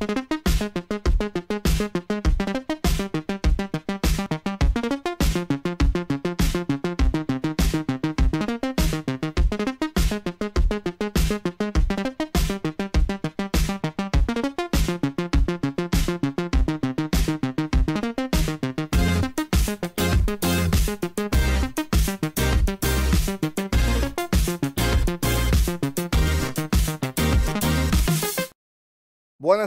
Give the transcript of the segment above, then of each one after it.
Thank you.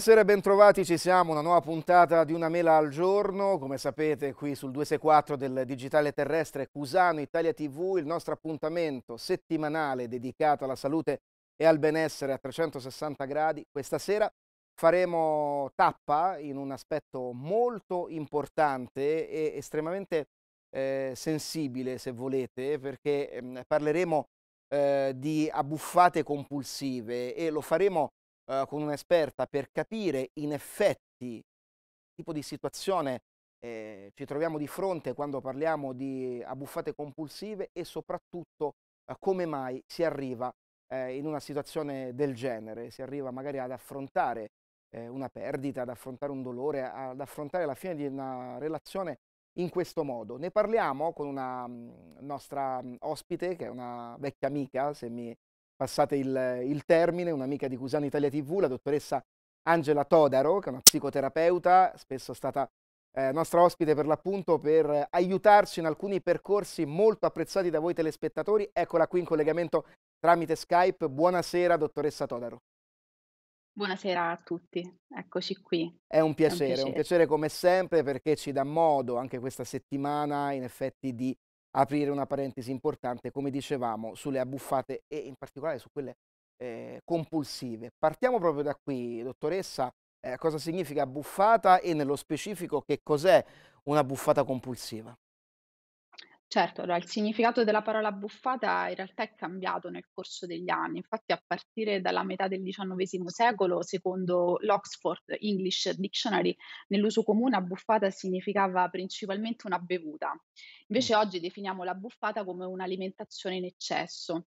Buonasera e bentrovati, ci siamo, una nuova puntata di Una Mela al Giorno, come sapete qui sul 264 del Digitale Terrestre Cusano Italia TV, il nostro appuntamento settimanale dedicato alla salute e al benessere a 360 gradi. Questa sera faremo tappa in un aspetto molto importante e estremamente eh, sensibile, se volete, perché ehm, parleremo eh, di abbuffate compulsive e lo faremo eh, con un'esperta per capire in effetti che tipo di situazione eh, ci troviamo di fronte quando parliamo di abbuffate compulsive e soprattutto eh, come mai si arriva ehm, in una situazione del genere, si arriva magari ad affrontare ehm, una perdita, ad affrontare un dolore, ad affrontare la fine di una relazione in questo modo. Ne parliamo con una mhmm, nostra mhmm, ospite, che è una vecchia amica, se mi passate il, il termine, un'amica di Cusano Italia TV, la dottoressa Angela Todaro, che è una psicoterapeuta, spesso stata eh, nostra ospite per l'appunto, per aiutarci in alcuni percorsi molto apprezzati da voi telespettatori. Eccola qui in collegamento tramite Skype. Buonasera, dottoressa Todaro. Buonasera a tutti, eccoci qui. È un piacere, è un piacere, un piacere come sempre perché ci dà modo anche questa settimana in effetti di aprire una parentesi importante, come dicevamo, sulle abbuffate e in particolare su quelle eh, compulsive. Partiamo proprio da qui, dottoressa, eh, cosa significa abbuffata e nello specifico che cos'è una buffata compulsiva? Certo, allora il significato della parola buffata in realtà è cambiato nel corso degli anni, infatti a partire dalla metà del XIX secolo, secondo l'Oxford English Dictionary, nell'uso comune buffata significava principalmente una bevuta, mm. invece oggi definiamo la buffata come un'alimentazione in eccesso,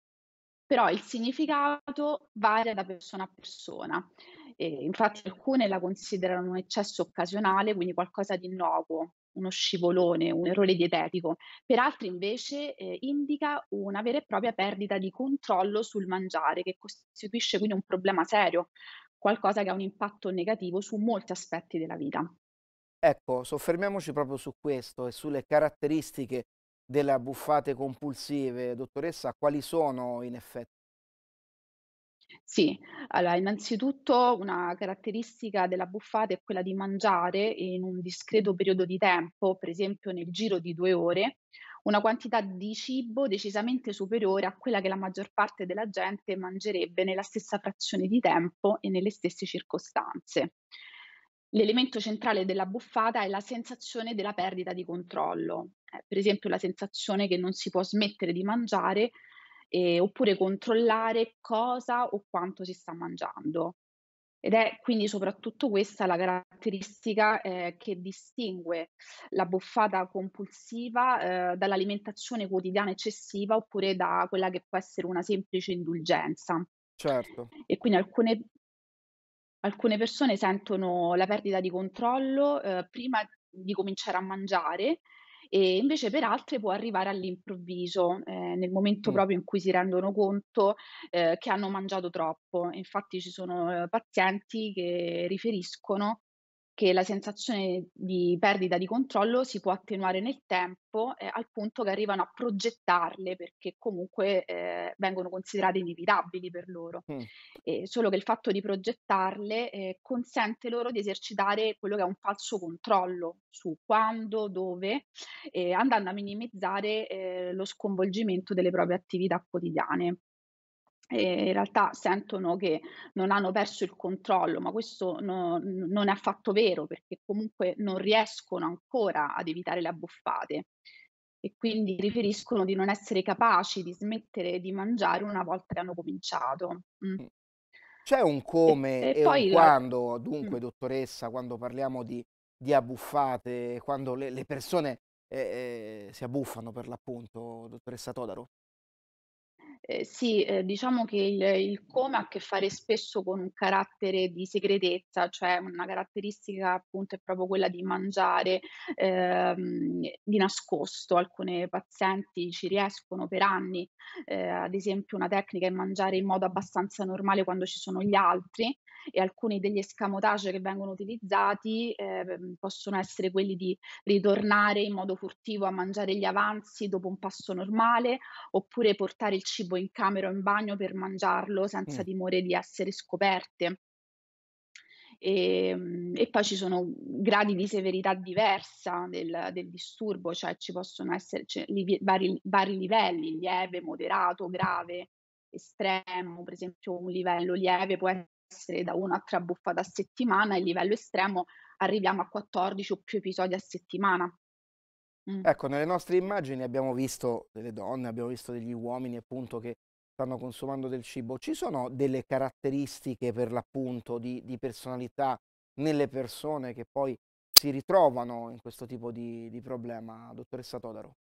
però il significato varia da persona a persona. E infatti alcune la considerano un eccesso occasionale, quindi qualcosa di innocuo, uno scivolone, un errore dietetico, per altri invece eh, indica una vera e propria perdita di controllo sul mangiare che costituisce quindi un problema serio, qualcosa che ha un impatto negativo su molti aspetti della vita. Ecco, soffermiamoci proprio su questo e sulle caratteristiche delle abbuffate compulsive, dottoressa, quali sono in effetti? Sì, allora innanzitutto una caratteristica della buffata è quella di mangiare in un discreto periodo di tempo, per esempio nel giro di due ore, una quantità di cibo decisamente superiore a quella che la maggior parte della gente mangerebbe nella stessa frazione di tempo e nelle stesse circostanze. L'elemento centrale della buffata è la sensazione della perdita di controllo, eh, per esempio la sensazione che non si può smettere di mangiare eh, oppure controllare cosa o quanto si sta mangiando. Ed è quindi soprattutto questa la caratteristica eh, che distingue la buffata compulsiva eh, dall'alimentazione quotidiana eccessiva oppure da quella che può essere una semplice indulgenza. Certo. E quindi alcune, alcune persone sentono la perdita di controllo eh, prima di cominciare a mangiare e invece per altre può arrivare all'improvviso, eh, nel momento mm. proprio in cui si rendono conto eh, che hanno mangiato troppo. Infatti ci sono eh, pazienti che riferiscono che la sensazione di perdita di controllo si può attenuare nel tempo eh, al punto che arrivano a progettarle perché comunque eh, vengono considerate inevitabili per loro. Mm. Eh, solo che il fatto di progettarle eh, consente loro di esercitare quello che è un falso controllo su quando, dove, eh, andando a minimizzare eh, lo sconvolgimento delle proprie attività quotidiane eh, in realtà sentono che non hanno perso il controllo, ma questo no, non è affatto vero perché comunque non riescono ancora ad evitare le abbuffate e quindi riferiscono di non essere capaci di smettere di mangiare una volta che hanno cominciato. Mm. mm. C'è un come e, e un quando, la... Mm. dunque, mm. dottoressa, quando parliamo di, di abbuffate, quando le, le persone eh, eh, si abbuffano per l'appunto, dottoressa Todaro? Eh, sì, eh, diciamo che il, il come ha a che fare spesso con un carattere di segretezza, cioè una caratteristica appunto è proprio quella di mangiare ehm, di nascosto. Alcune pazienti ci riescono per anni, eh, ad esempio una tecnica è mangiare in modo abbastanza normale quando ci sono gli altri, e alcuni degli escamotage che vengono utilizzati eh, mhmm, possono essere quelli di ritornare in modo furtivo a mangiare gli avanzi dopo un passo normale oppure portare il cibo in camera o in bagno per mangiarlo senza mm. timore di essere scoperte. E, ehm, e, poi ci sono gradi di severità diversa del, del disturbo, cioè ci possono essere cioè, li, vari, vari, livelli, lieve, moderato, grave, estremo, per esempio un livello lieve può essere da una a 3 buffate a settimana, il livello estremo arriviamo a 14 o più episodi a settimana. Mm. Ecco, nelle nostre immagini abbiamo visto delle donne, abbiamo visto degli uomini appunto che stanno consumando del cibo. Ci sono delle caratteristiche per l'appunto di, di personalità nelle persone che poi si ritrovano in questo tipo di, di problema, dottoressa Todaro?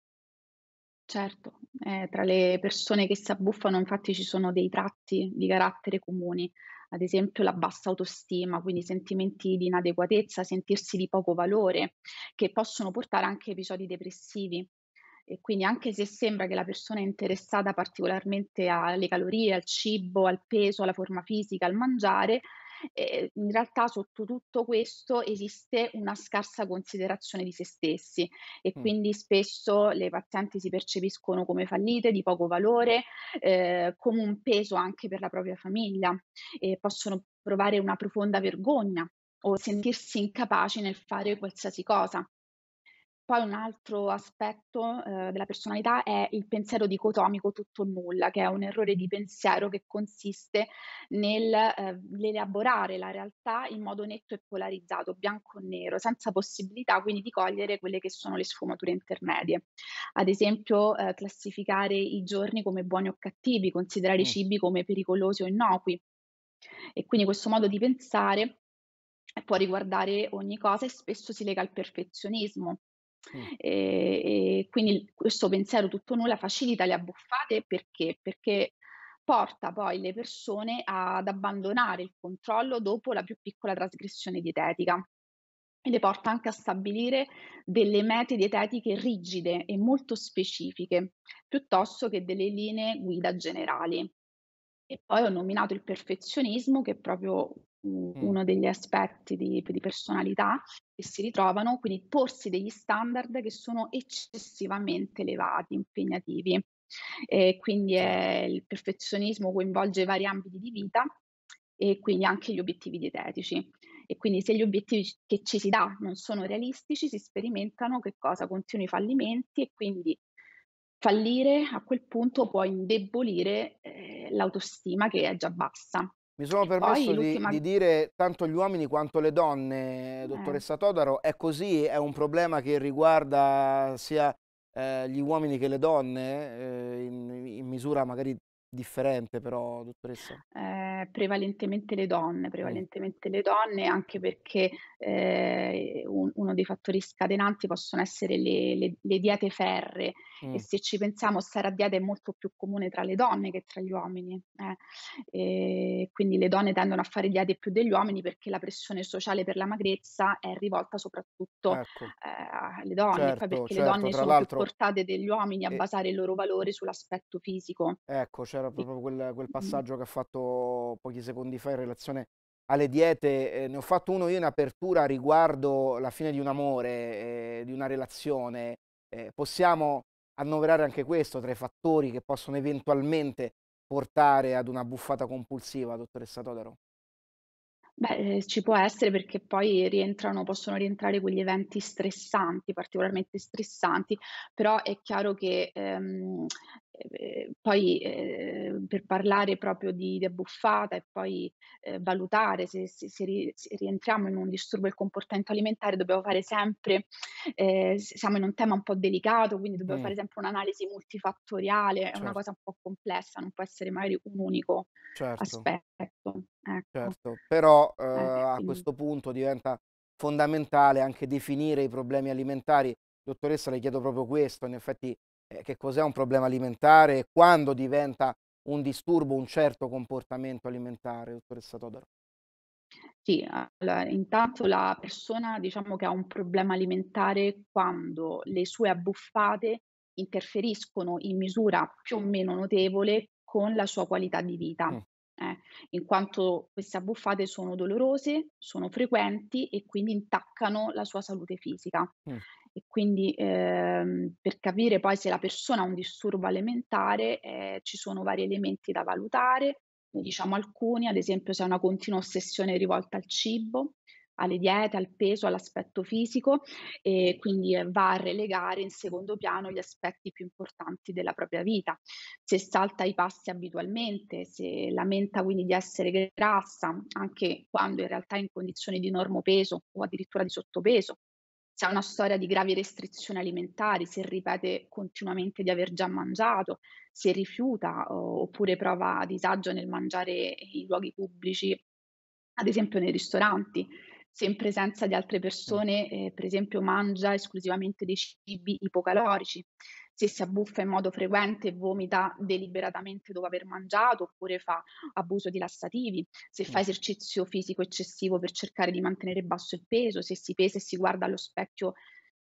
Certo, eh, tra le persone che si abbuffano infatti ci sono dei tratti di carattere comuni, ad esempio la bassa autostima, quindi sentimenti di inadeguatezza, sentirsi di poco valore, che possono portare anche a episodi depressivi. E quindi anche se sembra che la persona è interessata particolarmente alle calorie, al cibo, al peso, alla forma fisica, al mangiare, eh, in realtà sotto tutto questo esiste una scarsa considerazione di se stessi e mm. quindi spesso le pazienti si percepiscono come fallite, di poco valore, eh, come un peso anche per la propria famiglia e possono provare una profonda vergogna o sentirsi incapaci nel fare qualsiasi cosa. Poi un altro aspetto eh, della personalità è il pensiero dicotomico tutto o nulla, che è un errore di pensiero che consiste eh, nell'elaborare eh, la realtà in modo netto e polarizzato, bianco o nero, senza possibilità quindi di cogliere quelle che sono le sfumature intermedie. Ad esempio eh, classificare i giorni come buoni o cattivi, considerare i mm. cibi come pericolosi o innocui. E quindi questo modo di pensare può riguardare ogni cosa e spesso si lega al perfezionismo, Mm. E, e, quindi questo pensiero tutto nulla facilita le abbuffate perché? Perché porta poi le persone ad abbandonare il controllo dopo la più piccola trasgressione dietetica e le porta anche a stabilire delle mete dietetiche rigide e molto specifiche, piuttosto che delle linee guida generali. E poi ho nominato il perfezionismo, che è proprio Mm. uno degli aspetti di, di, personalità che si ritrovano, quindi porsi degli standard che sono eccessivamente elevati, impegnativi. E quindi è, il perfezionismo coinvolge vari ambiti di vita e quindi anche gli obiettivi dietetici. E quindi se gli obiettivi che ci si dà non sono realistici, si sperimentano che cosa? Continui fallimenti e quindi fallire a quel punto può indebolire eh, l'autostima che è già bassa. Mi sono permesso di, di, dire tanto gli uomini quanto le donne, eh, eh. dottoressa Todaro, è così, è un problema che riguarda sia eh, gli uomini che le donne, eh, in, in, misura magari Differente però, dottoressa? Eh, prevalentemente le donne, Mm. prevalentemente le donne, anche perché eh, un- uno dei fattori scatenanti possono essere le, le- le diete ferree e se ci pensiamo stare a dieta è molto più comune tra le donne che tra gli uomini. eh. E quindi le donne tendono a fare diete più degli uomini perché la pressione sociale per la magrezza è rivolta soprattutto Ecco, eh, alle donne, e poi certo, le certo, donne Tra l'altro... più portate degli uomini a eh, basare il loro valore sull'aspetto fisico. ecco, certo, c'era proprio quel, quel, passaggio che ha fatto pochi secondi fa in relazione alle diete. Eh, ne ho fatto uno io in apertura riguardo la fine di un amore, eh, di una relazione. Eh, possiamo annoverare anche questo tra i fattori che possono eventualmente portare ad una buffata compulsiva, dottoressa Todaro? Beh, eh, ci può essere perché poi rientrano, possono rientrare quegli eventi stressanti, particolarmente stressanti, però è chiaro che ehm, Ehm, poi eh, per parlare proprio di, debuffata e poi eh, valutare se, se, se, ri, se, rientriamo in un disturbo del comportamento alimentare dobbiamo fare sempre, ehm, siamo in un tema un po' delicato, quindi dobbiamo mm. fare sempre un'analisi multifattoriale, certo. è una certo. cosa un po' complessa, non può essere magari un unico certo. aspetto. Ecco. Certo, però eh, ehm, a questo punto diventa fondamentale anche definire i problemi alimentari. Dottoressa, le chiedo proprio questo, in effetti eh, che cos'è un problema alimentare e quando diventa un disturbo un certo comportamento alimentare, dottoressa Todaro? Sì, allora, intanto la persona diciamo che ha un problema alimentare quando le sue abbuffate interferiscono in misura più o meno notevole con la sua qualità di vita. Mm eh, in quanto queste abbuffate sono dolorose, sono frequenti e quindi intaccano la sua salute fisica. Mm. E quindi ehm, per capire poi se la persona ha un disturbo alimentare eh, ci sono vari elementi da valutare, ne diciamo alcuni, ad esempio se ha una continua ossessione rivolta al cibo, alle diete, al peso, all'aspetto fisico e quindi eh, va a relegare in secondo piano gli aspetti più importanti della propria vita. Se salta i passi abitualmente, se lamenta quindi di essere grassa, anche quando in realtà è in condizioni di enorme peso o addirittura di sottopeso, se ha una storia di gravi restrizioni alimentari, se ripete continuamente di aver già mangiato, se rifiuta oppure prova disagio nel mangiare in luoghi pubblici, ad esempio nei ristoranti, se in presenza di altre persone, eh, per esempio, mangia esclusivamente dei cibi ipocalorici, se si abbuffa in modo frequente e vomita deliberatamente dopo aver mangiato, oppure fa abuso di lassativi, se fa esercizio fisico eccessivo per cercare di mantenere basso il peso, se si pesa e si guarda allo specchio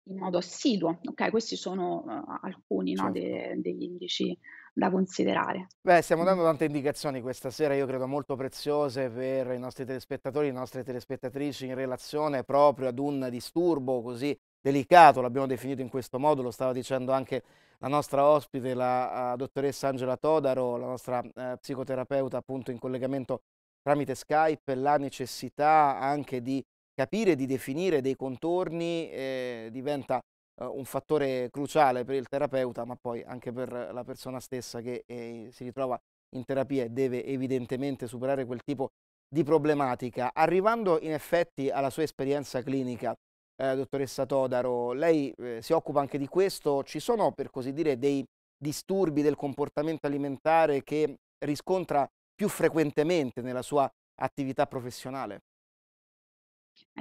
in modo assiduo. Ok, questi sono uh, alcuni certo. no, de- degli indici da considerare. Beh, stiamo mm. dando tante indicazioni questa sera, io credo molto preziose per i nostri telespettatori le nostre telespettatrici in relazione proprio ad un disturbo così delicato, l'abbiamo definito in questo modo, lo stava dicendo anche la nostra ospite, la eh, dottoressa Angela Todaro, la nostra uh, psicoterapeuta appunto in collegamento tramite Skype, la necessità anche di capire di definire dei contorni eh, diventa eh, un fattore cruciale per il terapeuta, ma poi anche per la persona stessa che eh, si ritrova in terapia e deve evidentemente superare quel tipo di problematica. Arrivando in effetti alla sua esperienza clinica, eh, dottoressa Todaro, lei eh, si occupa anche di questo, ci sono per così dire dei disturbi del comportamento alimentare che riscontra più frequentemente nella sua attività professionale?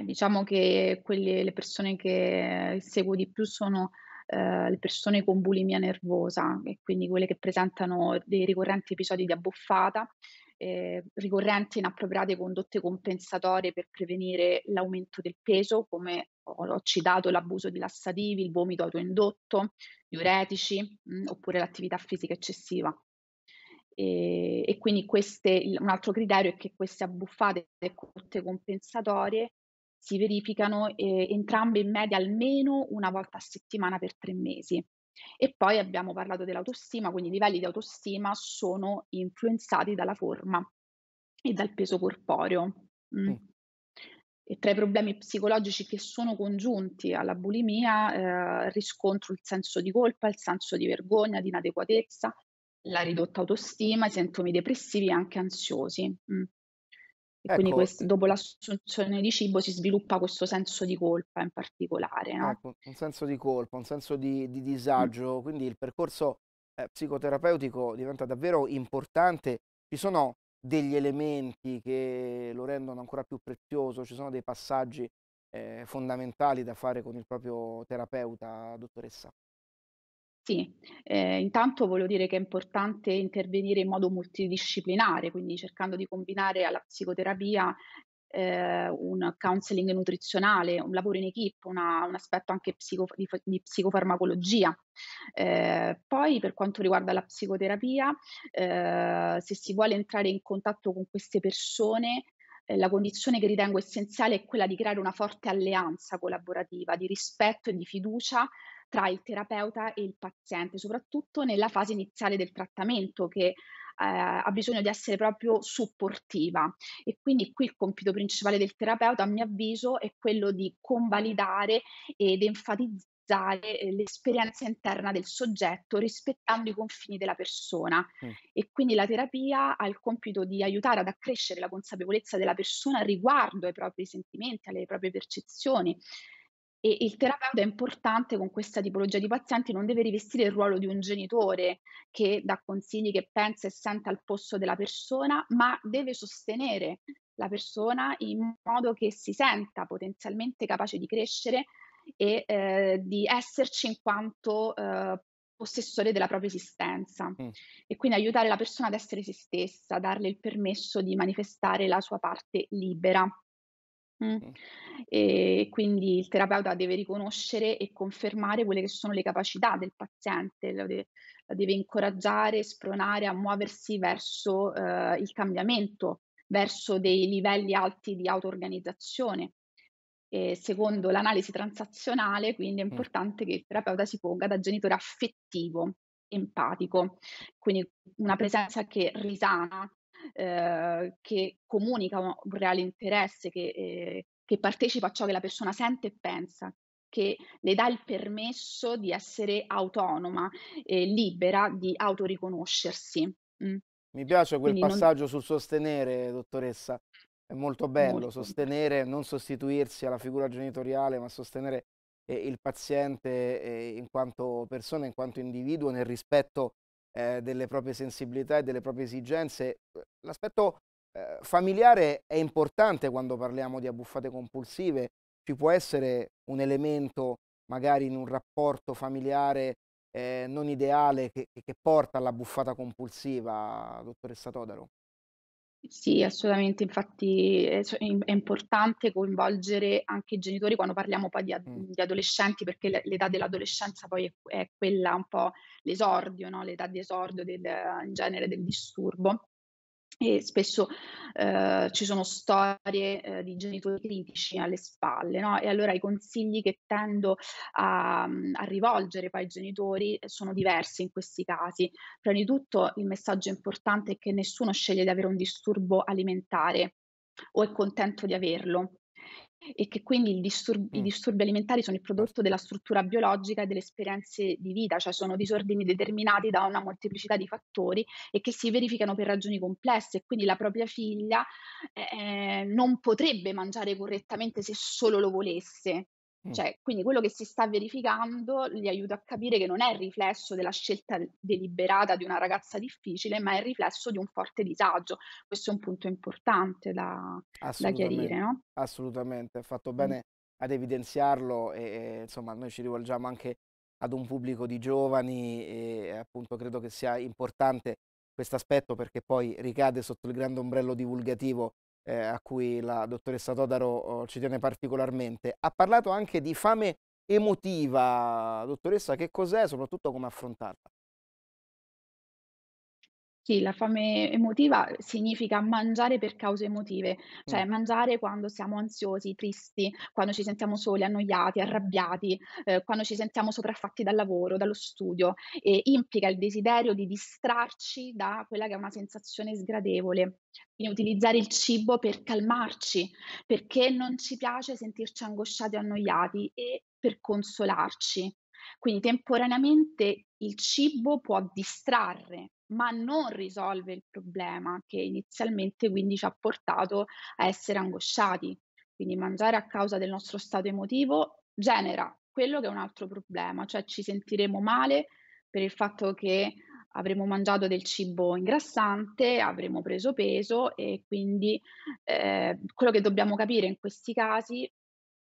Eh, diciamo che quelle, le persone che seguo di più sono eh, le persone con bulimia nervosa e quindi quelle che presentano dei ricorrenti episodi di abbuffata, eh, ricorrenti inappropriate condotte compensatorie per prevenire l'aumento del peso, come ho citato l'abuso di lassativi, il vomito autoindotto, diuretici mh, mm, oppure l'attività fisica eccessiva. E, e quindi queste, un altro criterio è che queste abbuffate e condotte compensatorie si verificano eh, entrambe in media almeno una volta a settimana per tre mesi. E poi abbiamo parlato dell'autostima, quindi i livelli di autostima sono influenzati dalla forma e dal peso corporeo. Mm. Mm. E tra i problemi psicologici che sono congiunti alla bulimia eh, riscontro il senso di colpa, il senso di vergogna, di inadeguatezza, la ridotta autostima, i sintomi depressivi e anche ansiosi. Mm. E ecco. quindi questo, dopo l'assunzione di cibo si sviluppa questo senso di colpa in particolare. No? Ecco, un senso di colpa, un senso di, di disagio, mm. quindi il percorso eh, psicoterapeutico diventa davvero importante. Ci sono degli elementi che lo rendono ancora più prezioso, ci sono dei passaggi eh, fondamentali da fare con il proprio terapeuta, dottoressa. Sì, eh, intanto voglio dire che è importante intervenire in modo multidisciplinare, quindi cercando di combinare alla psicoterapia eh, un counseling nutrizionale, un lavoro in equip, una, un aspetto anche psico, di, di, psicofarmacologia. Eh, poi per quanto riguarda la psicoterapia, eh, se si vuole entrare in contatto con queste persone, eh, la condizione che ritengo essenziale è quella di creare una forte alleanza collaborativa, di rispetto e di fiducia tra il terapeuta e il paziente, soprattutto nella fase iniziale del trattamento che eh, ha bisogno di essere proprio supportiva e quindi qui il compito principale del terapeuta a mio avviso è quello di convalidare ed enfatizzare eh, l'esperienza interna del soggetto rispettando i confini della persona mm. e quindi la terapia ha il compito di aiutare ad accrescere la consapevolezza della persona riguardo ai propri sentimenti, alle proprie percezioni, e il terapeuta è importante con questa tipologia di pazienti, non deve rivestire il ruolo di un genitore che dà consigli che pensa e sente al posto della persona, ma deve sostenere la persona in modo che si senta potenzialmente capace di crescere e eh, di esserci in quanto eh, possessore della propria esistenza mm. e quindi aiutare la persona ad essere se stessa, darle il permesso di manifestare la sua parte libera. Mm. E quindi il terapeuta deve riconoscere e confermare quelle che sono le capacità del paziente, lo deve, la deve incoraggiare, spronare a muoversi verso eh, il cambiamento, verso dei livelli alti di auto-organizzazione. E secondo l'analisi transazionale, quindi è importante che il terapeuta si ponga da genitore affettivo, empatico, quindi una presenza che risana eh, che comunica un, reale interesse, che, eh, che partecipa a ciò che la persona sente e pensa, che le dà il permesso di essere autonoma, eh, libera di autoriconoscersi. Mm. Mi piace quel Quindi passaggio non... sul sostenere, dottoressa. È molto bello molto. sostenere, non sostituirsi alla figura genitoriale, ma sostenere eh, il paziente eh, in quanto persona, in quanto individuo, nel rispetto eh, delle proprie sensibilità e delle proprie esigenze. Eh, l'aspetto eh, familiare è importante quando parliamo di abbuffate compulsive, ci può essere un elemento magari in un rapporto familiare eh, non ideale che, che porta alla buffata compulsiva, dottoressa Todaro? Sì, assolutamente, infatti è importante coinvolgere anche i genitori quando parliamo poi di a mm. di adolescenti, perché l'e l'età dell'adolescenza poi è è quella un po' l'esordio, no, l'età di esordio del in genere del disturbo e spesso eh, ci sono storie eh, di genitori critici alle spalle, no? E allora i consigli che tendo a, mm, a, rivolgere poi ai genitori eh, sono diversi in questi casi. Prima di tutto il messaggio importante è che nessuno sceglie di avere un disturbo alimentare o è contento di averlo e che quindi disturb- mm. i disturbi alimentari sono il prodotto della struttura biologica e delle esperienze di vita, cioè sono disordini determinati da una molteplicità di fattori e che si verificano per ragioni complesse e quindi la propria figlia eh, non potrebbe mangiare correttamente se solo lo volesse. Mm. Cioè, quindi quello che si sta verificando li aiuta a capire che non è il riflesso della scelta deliberata di una ragazza difficile, ma è il riflesso di un forte disagio. Questo è un punto importante da, da chiarire. No? Assolutamente, ha fatto mm. bene mm. ad evidenziarlo e, insomma noi ci rivolgiamo anche ad un pubblico di giovani e appunto credo che sia importante questo aspetto perché poi ricade sotto il grande ombrello divulgativo eh, a cui la dottoressa Todaro oh, ci tiene particolarmente. Ha parlato anche di fame emotiva, dottoressa, che cos'è e soprattutto come affrontarla? Sì, la fame emotiva significa mangiare per cause emotive, cioè Mm. mangiare quando siamo ansiosi, tristi, quando ci sentiamo soli, annoiati, arrabbiati, eh, quando ci sentiamo sopraffatti dal lavoro, dallo studio e implica il desiderio di distrarci da quella che è una sensazione sgradevole. Quindi utilizzare il cibo per calmarci, perché non ci piace sentirci angosciati o annoiati e per consolarci. Quindi temporaneamente il cibo può distrarre ma non risolve il problema che inizialmente quindi ci ha portato a essere angosciati. Quindi mangiare a causa del nostro stato emotivo genera quello che è un altro problema, cioè ci sentiremo male per il fatto che avremo mangiato del cibo ingrassante, avremo preso peso e quindi eh, quello che dobbiamo capire in questi casi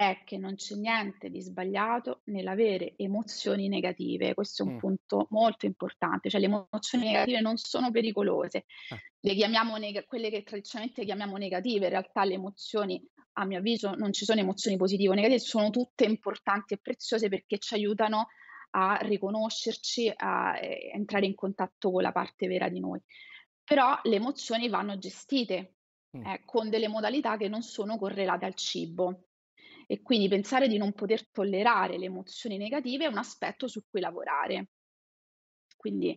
è che non c'è niente di sbagliato nell'avere emozioni negative. Questo è un mm. punto molto importante, cioè le emozioni negative non sono pericolose. Ah. Le chiamiamo neg- quelle che tradizionalmente chiamiamo negative, in realtà le emozioni, a mio avviso, non ci sono emozioni positive o negative, sono tutte importanti e preziose perché ci aiutano a riconoscerci, a eh, entrare in contatto con la parte vera di noi. Però le emozioni vanno gestite mm. eh, con delle modalità che non sono correlate al cibo e quindi pensare di non poter tollerare le emozioni negative è un aspetto su cui lavorare. Quindi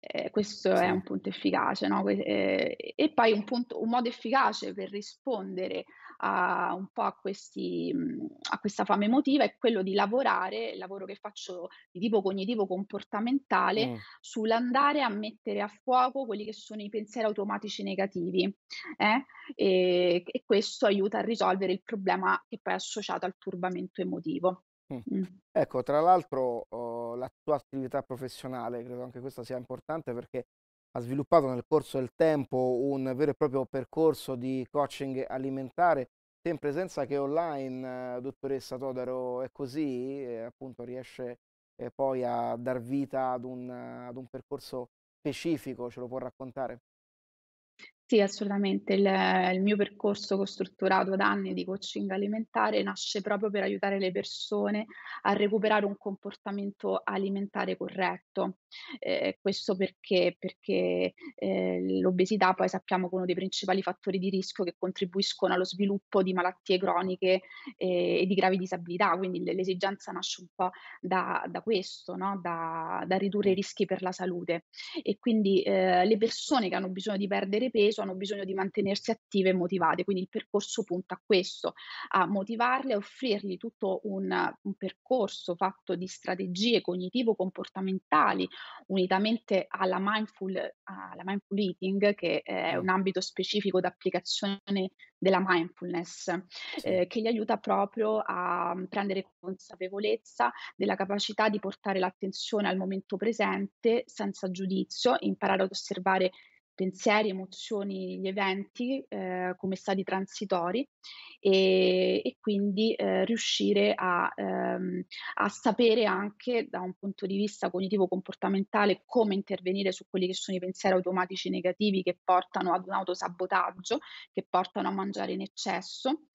eh, questo sì. è un punto efficace. No? E, eh, e poi un, punto, un modo efficace per rispondere a un po' a, questi, mm, a questa fame emotiva è quello di lavorare, il lavoro che faccio di tipo cognitivo comportamentale, mm. sull'andare a mettere a fuoco quelli che sono i pensieri automatici negativi eh? e, e, questo aiuta a risolvere il problema che poi è associato al turbamento emotivo. Mm. Mm. Ecco, tra l'altro oh, la tua attività professionale, credo anche questa sia importante perché ha sviluppato nel corso del tempo un vero e proprio percorso di coaching alimentare, sia in presenza che online, eh, dottoressa Todaro, è così, eh, appunto riesce eh, poi a dar vita ad un, ad un percorso specifico, ce lo può raccontare? Sì, assolutamente. Il, il mio percorso, che ho strutturato da anni di coaching alimentare, nasce proprio per aiutare le persone a recuperare un comportamento alimentare corretto. Eh, questo perché, perché eh, l'obesità poi sappiamo che è uno dei principali fattori di rischio che contribuiscono allo sviluppo di malattie croniche eh, e di gravi disabilità, quindi l'esigenza nasce un po' da, da questo, no? da, da, ridurre i rischi per la salute. E quindi eh, le persone che hanno bisogno di perdere peso hanno bisogno di mantenersi attive e motivate, quindi il percorso punta a questo, a motivarle, a offrirgli tutto un, un percorso fatto di strategie cognitivo-comportamentali, unitamente alla mindful, alla mindful eating, che è mm. un ambito specifico d'applicazione della mindfulness, eh, che gli aiuta proprio a mm, prendere consapevolezza della capacità di portare l'attenzione al momento presente senza giudizio, imparare ad osservare pensieri, emozioni, gli eventi eh, come stati transitori e, e quindi eh, riuscire a, ehm, a, sapere anche da un punto di vista cognitivo-comportamentale come intervenire su quelli che sono i pensieri automatici negativi che portano ad un autosabotaggio, che portano a mangiare in eccesso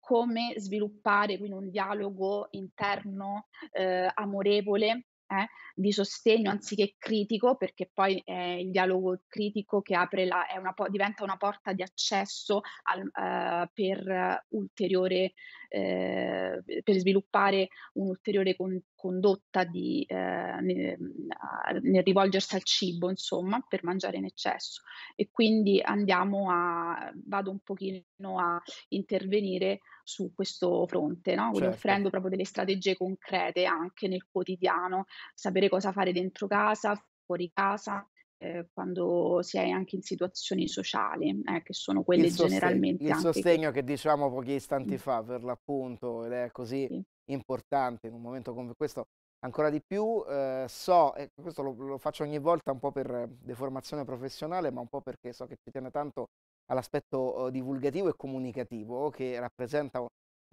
come sviluppare quindi un dialogo interno eh, amorevole eh, di sostegno anziché critico, perché poi eh, il dialogo critico che apre la, una diventa una porta di accesso al, eh, per ulteriore, eh, per sviluppare un ulteriore con- condotta di, eh, nel, mm, nel, rivolgersi al cibo, insomma, per mangiare in eccesso. E quindi andiamo a, vado un pochino a intervenire su questo fronte, no? certo. offrendo proprio delle strategie concrete anche nel quotidiano, sapere cosa fare dentro casa, fuori casa, eh, quando si è anche in situazioni sociali, eh, che sono quelle il sostegno, generalmente. Il sostegno che... che... diciamo pochi istanti sì. fa per l'appunto ed è così sì. importante in un momento come questo. Ancora di più, eh, so, e questo lo, lo, faccio ogni volta un po' per deformazione professionale, ma un po' perché so che ci tiene tanto all'aspetto oh, divulgativo e comunicativo, che rappresenta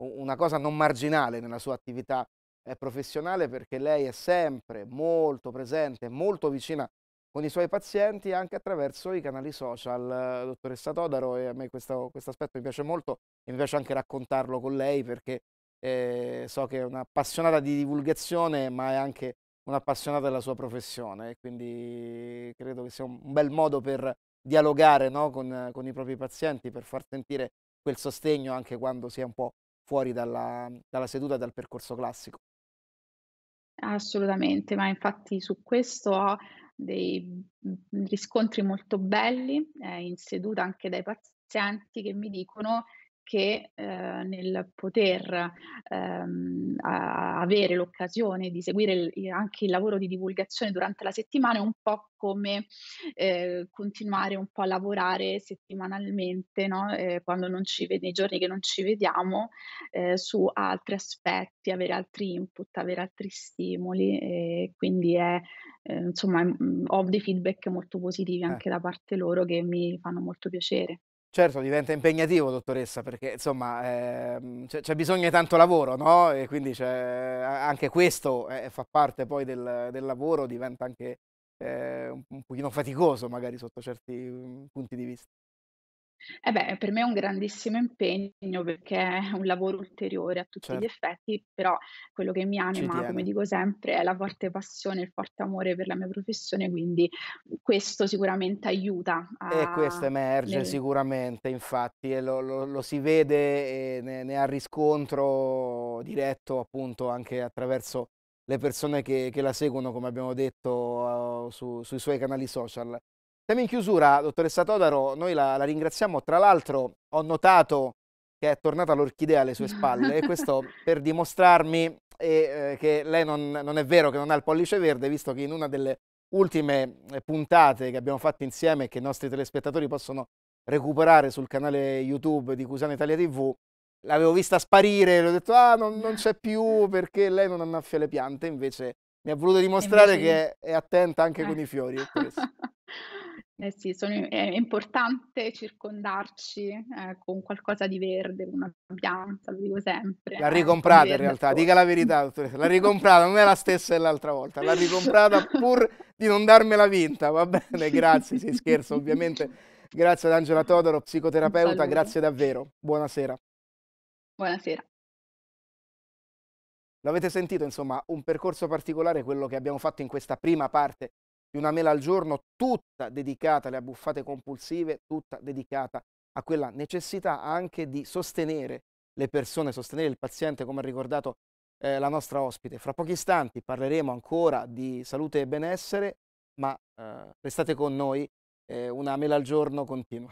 una cosa non marginale nella sua attività eh, professionale, perché lei è sempre molto presente, molto vicina con i suoi pazienti anche attraverso i canali social. Eh, dottoressa Todaro, e a me questo, questo aspetto mi piace molto e mi piace anche raccontarlo con lei perché eh, so che è un'appassionata di divulgazione ma è anche un'appassionata della sua professione quindi credo che sia un bel modo per dialogare no, con, con, i propri pazienti per far sentire quel sostegno anche quando si è un po' fuori dalla, dalla seduta e dal percorso classico. Assolutamente, ma infatti su questo dei mhmm, riscontri molto belli eh, in seduta anche dai pazienti che mi dicono che eh, nel poter ehm, avere l'occasione di seguire il, anche il lavoro di divulgazione durante la settimana è un po' come eh, continuare un po' a lavorare settimanalmente, no? eh, quando non ci vede, nei giorni che non ci vediamo, eh, su altri aspetti, avere altri input, avere altri stimoli. quindi è, eh, insomma, mm, ho dei feedback molto positivi anche certo. da parte loro che mi fanno molto piacere. Certo, diventa impegnativo, dottoressa, perché insomma ehm, c'è bisogno di tanto lavoro, no? E quindi anche questo eh, fa parte poi del, del lavoro, diventa anche eh, un pochino faticoso magari sotto certi mm, punti di vista. Eh beh, per me è un grandissimo impegno perché è un lavoro ulteriore a tutti gli certo. effetti, però quello che mi anima, come dico sempre, è la forte passione, il forte amore per la mia professione, quindi questo sicuramente aiuta E questo emerge nel, sicuramente, infatti, e lo, lo- lo si vede e ne, ne ha riscontro diretto appunto anche attraverso le persone che, che la seguono, come abbiamo detto, eh, su- sui suoi canali social. Siamo in chiusura, dottoressa Todaro, noi la, la ringraziamo, tra l'altro ho notato che è tornata l'orchidea alle sue spalle e questo per dimostrarmi eh, che lei non, non, è vero che non ha il pollice verde, visto che in una delle ultime eh, puntate che abbiamo fatto insieme e che i nostri telespettatori possono recuperare sul canale YouTube di Cusana Italia TV, l'avevo vista sparire, e ho detto ah non, non c'è più perché lei non annaffia le piante, invece mi ha voluto dimostrare invece... che è attenta anche eh. con i fiori. Eh sì, sono, è importante circondarci eh, con qualcosa di verde, una pianta, lo dico sempre. L'ha eh, ricomprata in realtà, dica la verità, dottoressa, l'ha ricomprata, non è la stessa dell'altra volta, l'ha ricomprata pur di non darmela vinta, va bene, grazie, si scherzo ovviamente. Grazie ad Angela Todoro, psicoterapeuta, grazie davvero, buonasera. Buonasera. L'avete sentito, insomma, un percorso particolare quello che abbiamo fatto in questa prima parte di una mela al giorno tutta dedicata alle abbuffate compulsive, tutta dedicata a quella necessità anche di sostenere le persone, sostenere il paziente, come ha ricordato eh, la nostra ospite. Fra pochi istanti parleremo ancora di salute e benessere, ma eh, restate con noi, eh, una mela al giorno continua.